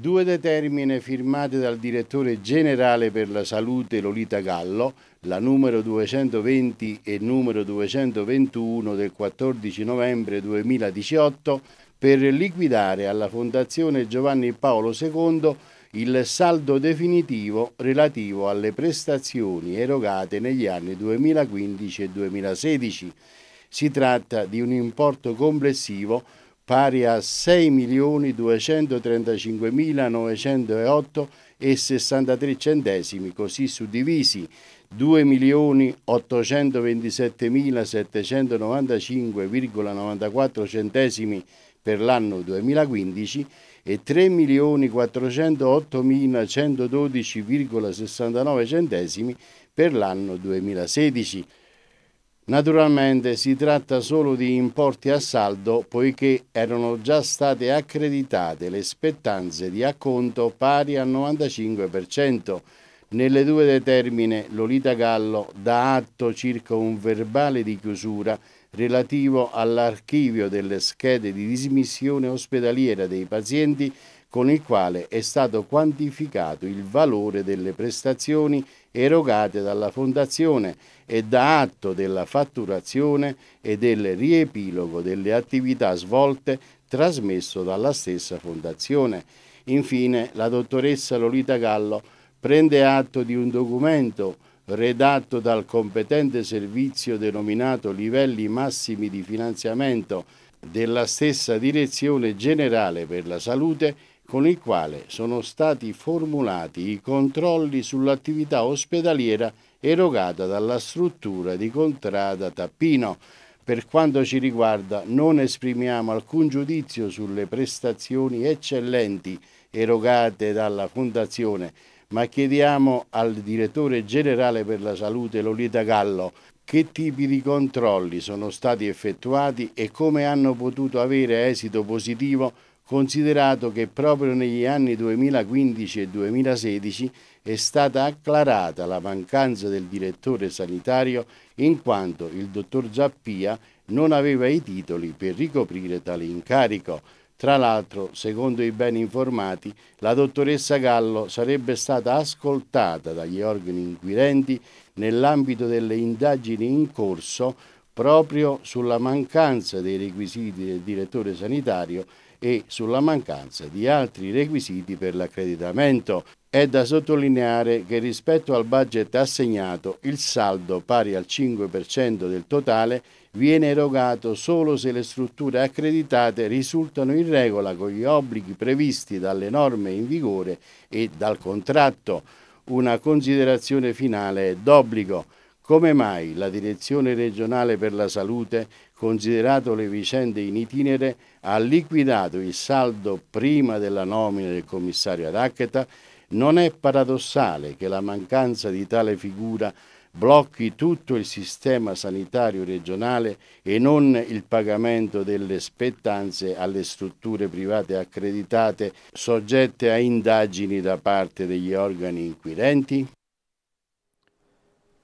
Due determine firmate dal direttore generale per la salute Lolita Gallo, la numero 220 e numero 221 del 14 novembre 2018, per liquidare alla Fondazione Giovanni Paolo II il saldo definitivo relativo alle prestazioni erogate negli anni 2015 e 2016. Si tratta di un importo complessivo pari a 6.235.908 e 63 centesimi, così suddivisi 2.827.795,94 centesimi per l'anno 2015 e 3.408.112,69 centesimi per l'anno 2016. Naturalmente si tratta solo di importi a saldo poiché erano già state accreditate le spettanze di acconto pari al 95%. Nelle due determine Lolita Gallo dà atto circa un verbale di chiusura relativo all'archivio delle schede di dismissione ospedaliera dei pazienti con il quale è stato quantificato il valore delle prestazioni erogate dalla Fondazione e da atto della fatturazione e del riepilogo delle attività svolte trasmesso dalla stessa Fondazione. Infine, la dottoressa Lolita Gallo prende atto di un documento redatto dal competente servizio denominato Livelli Massimi di Finanziamento della stessa Direzione Generale per la Salute con il quale sono stati formulati i controlli sull'attività ospedaliera erogata dalla struttura di Contrada Tappino. Per quanto ci riguarda non esprimiamo alcun giudizio sulle prestazioni eccellenti erogate dalla Fondazione ma chiediamo al direttore generale per la salute Lolita Gallo che tipi di controlli sono stati effettuati e come hanno potuto avere esito positivo considerato che proprio negli anni 2015 e 2016 è stata acclarata la mancanza del direttore sanitario in quanto il dottor Zappia non aveva i titoli per ricoprire tale incarico. Tra l'altro, secondo i ben informati, la dottoressa Gallo sarebbe stata ascoltata dagli organi inquirenti nell'ambito delle indagini in corso proprio sulla mancanza dei requisiti del direttore sanitario e sulla mancanza di altri requisiti per l'accreditamento. È da sottolineare che rispetto al budget assegnato il saldo, pari al 5% del totale, viene erogato solo se le strutture accreditate risultano in regola con gli obblighi previsti dalle norme in vigore e dal contratto. Una considerazione finale è d'obbligo. Come mai la Direzione regionale per la salute, considerato le vicende in itinere, ha liquidato il saldo prima della nomina del commissario ad Raccheta non è paradossale che la mancanza di tale figura blocchi tutto il sistema sanitario regionale e non il pagamento delle spettanze alle strutture private accreditate soggette a indagini da parte degli organi inquirenti?